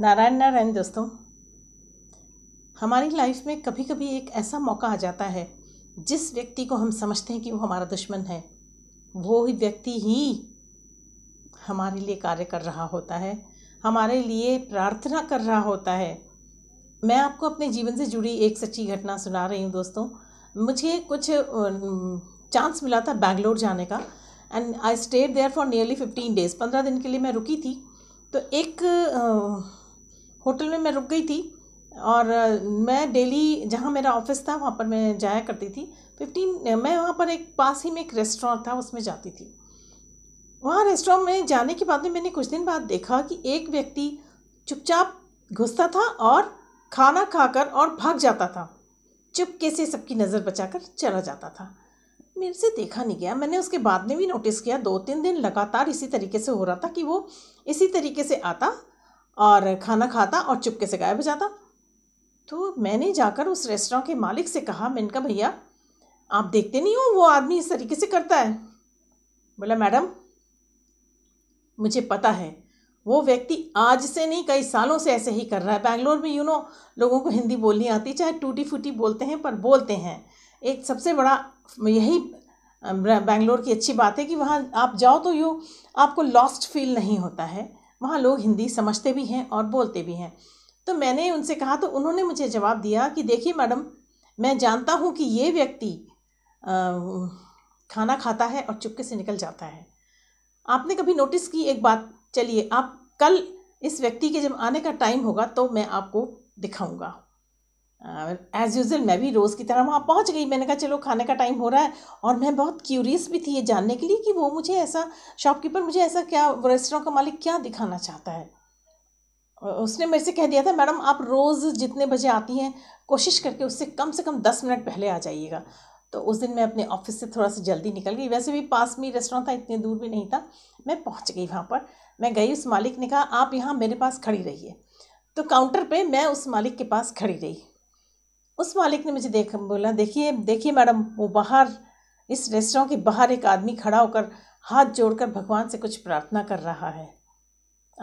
नारायण नारायण दोस्तों हमारी लाइफ में कभी कभी एक ऐसा मौका आ जाता है जिस व्यक्ति को हम समझते हैं कि वो हमारा दुश्मन है वो ही व्यक्ति ही हमारे लिए कार्य कर रहा होता है हमारे लिए प्रार्थना कर रहा होता है मैं आपको अपने जीवन से जुड़ी एक सच्ची घटना सुना रही हूँ दोस्तों मुझे कुछ चांस मिला था बैंगलोर जाने का and I stayed there for nearly fifteen days पंद्रह दिन के लिए मैं रुकी थी तो एक होटल में मैं रुक गई थी और मैं डेली जहाँ मेरा ऑफिस था वहाँ पर मैं जाया करती थी फिफ्टीन मैं वहाँ पर एक पास ही में एक रेस्टोरेंट था उसमें जाती थी वहाँ रेस्टोरेंट में जाने के बाद में मैंने कुछ दिन बाद देखा कि एक व्यक्ति चुपचाप घुसता था और खाना खाकर और भाग जाता था चुपके से सबकी नज़र बचाकर चला जाता था मेरे से देखा नहीं गया मैंने उसके बाद में भी नोटिस किया दो तीन दिन लगातार इसी तरीके से हो रहा था कि वो इसी तरीके से आता और खाना खाता और चुपके से गायब हो जाता तो मैंने जाकर उस रेस्टोरेंट के मालिक से कहा मैंने कहा भैया आप देखते नहीं हो वो आदमी इस तरीके से करता है बोला मैडम मुझे पता है वो व्यक्ति आज से नहीं कई सालों से ऐसे ही कर रहा है बैंगलोर में यू नो लोगों को हिंदी बोलनी आती चाहे टूटी फूटी बोलते हैं पर बोलते हैं एक सबसे बड़ा यही बैंगलोर की अच्छी बात है कि वहाँ आप जाओ तो यू आपको लॉस्ट फील नहीं होता है वहाँ लोग हिंदी समझते भी हैं और बोलते भी हैं तो मैंने उनसे कहा तो उन्होंने मुझे जवाब दिया कि देखिए मैडम मैं जानता हूँ कि ये व्यक्ति खाना खाता है और चुपके से निकल जाता है आपने कभी नोटिस की एक बात चलिए आप कल इस व्यक्ति के जब आने का टाइम होगा तो मैं आपको दिखाऊंगा एज़ यूज़ल मैं भी रोज़ की तरह वहाँ पहुँच गई मैंने कहा चलो खाने का टाइम हो रहा है और मैं बहुत क्यूरियस भी थी ये जानने के लिए कि वो मुझे ऐसा शॉपकीपर मुझे ऐसा क्या रेस्टोरेंट का मालिक क्या दिखाना चाहता है उसने मेरे से कह दिया था मैडम आप रोज़ जितने बजे आती हैं कोशिश करके उससे कम से कम दस मिनट पहले आ जाइएगा तो उस दिन मैं अपने ऑफिस से थोड़ा सा जल्दी निकल गई वैसे भी पास में रेस्टोरेंट था इतने दूर भी नहीं था मैं पहुँच गई वहाँ पर मैं गई उस मालिक ने कहा आप यहाँ मेरे पास खड़ी रहिए तो काउंटर पे मैं उस मालिक के पास खड़ी रही उस मालिक ने मुझे देख बोला देखिए देखिए मैडम वो बाहर इस रेस्टोरेंट के बाहर एक आदमी खड़ा होकर हाथ जोड़कर भगवान से कुछ प्रार्थना कर रहा है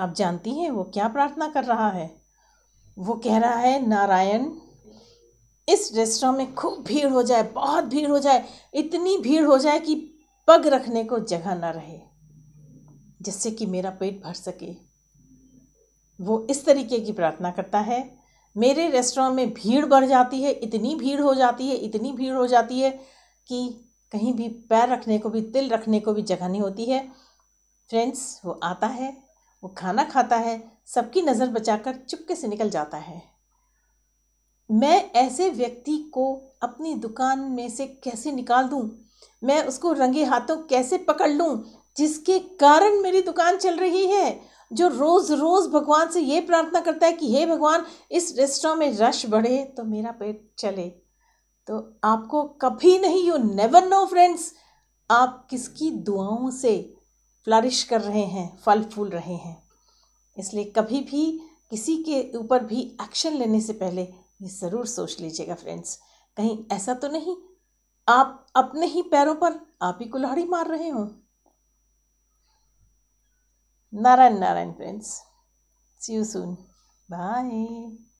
आप जानती हैं वो क्या प्रार्थना कर रहा है वो कह रहा है नारायण इस रेस्टोरेंट में खूब भीड़ हो जाए बहुत भीड़ हो जाए इतनी भीड़ हो जाए कि पग रखने को जगह ना रहे जिससे कि मेरा पेट भर सके वो इस तरीके की प्रार्थना करता है मेरे रेस्टोरेंट में भीड़ बढ़ जाती है इतनी भीड़ हो जाती है इतनी भीड़ हो जाती है कि कहीं भी पैर रखने को भी तिल रखने को भी जगह नहीं होती है फ्रेंड्स वो आता है वो खाना खाता है सबकी नज़र बचाकर चुपके से निकल जाता है मैं ऐसे व्यक्ति को अपनी दुकान में से कैसे निकाल दूं मैं उसको रंगे हाथों कैसे पकड़ लूं जिसके कारण मेरी दुकान चल रही है जो रोज़ रोज़ भगवान से ये प्रार्थना करता है कि हे भगवान इस रेस्टोरेंट में रश बढ़े तो मेरा पेट चले तो आपको कभी नहीं यू नेवर नो फ्रेंड्स आप किसकी दुआओं से फ्लरिश कर रहे हैं फल फूल रहे हैं इसलिए कभी भी किसी के ऊपर भी एक्शन लेने से पहले ये ज़रूर सोच लीजिएगा फ्रेंड्स कहीं ऐसा तो नहीं आप अपने ही पैरों पर आप ही कुल्हाड़ी मार रहे हों Naran Naran friends. See you soon. Bye.